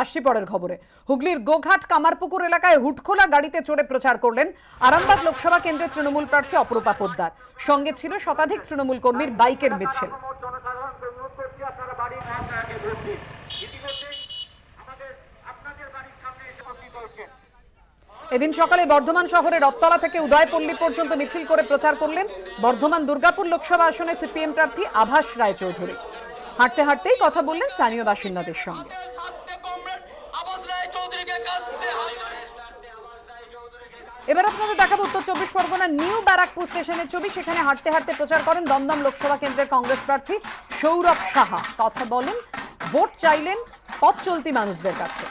আসছি পরের খবরে হুগলির গোঘাট কামারপুকুর এলাকায় হুটখোলা গাড়িতে চড়ে প্রচার করলেন আরামবাগ লোকসভা কেন্দ্রের তৃণমূল প্রার্থী অপরূপা পোদ্দার সঙ্গে ছিল শতাধিক তৃণমূল কর্মীর বাইকের মিছিল এদিন সকালে বর্ধমান শহরের রত্তলা থেকে উদয়পল্লী পর্যন্ত মিছিল করে প্রচার করলেন বর্ধমান দুর্গাপুর লোকসভা আসনে সিপিএম প্রার্থী আভাস রায়চৌধুরী হাঁটতে হাঁটতেই কথা বললেন স্থানীয় বাসিন্দাদের সঙ্গে এবার আপনাদের দেখাবো উত্তর চব্বিশ পরগনার নিউ ব্যারাকপুর স্টেশনের ছবি সেখানে হাঁটতে হাঁটতে প্রচার করেন দমদম লোকসভা কেন্দ্রের কংগ্রেস প্রার্থী সৌরভ সাহা কথা বলেন ভোট চাইলেন পথ চলতি মানুষদের কাছে